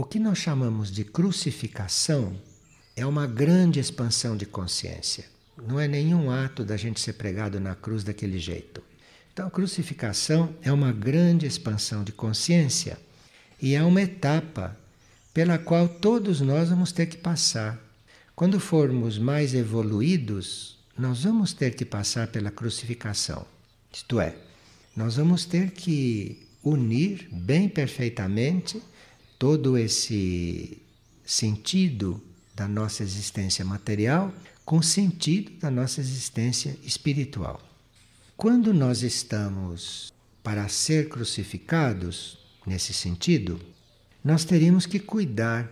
O que nós chamamos de crucificação é uma grande expansão de consciência. Não é nenhum ato da gente ser pregado na cruz daquele jeito. Então, crucificação é uma grande expansão de consciência e é uma etapa pela qual todos nós vamos ter que passar. Quando formos mais evoluídos, nós vamos ter que passar pela crucificação. Isto é, nós vamos ter que unir bem perfeitamente todo esse sentido da nossa existência material com o sentido da nossa existência espiritual. Quando nós estamos para ser crucificados, nesse sentido, nós teríamos que cuidar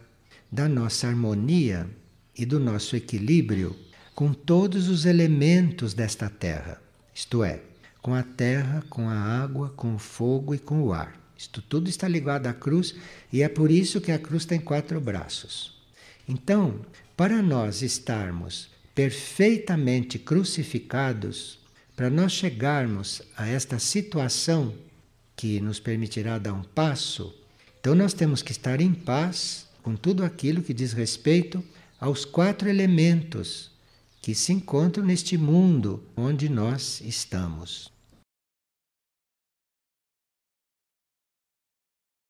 da nossa harmonia e do nosso equilíbrio com todos os elementos desta terra, isto é, com a terra, com a água, com o fogo e com o ar. Isto tudo está ligado à cruz e é por isso que a cruz tem quatro braços. Então, para nós estarmos perfeitamente crucificados, para nós chegarmos a esta situação que nos permitirá dar um passo, então nós temos que estar em paz com tudo aquilo que diz respeito aos quatro elementos que se encontram neste mundo onde nós estamos.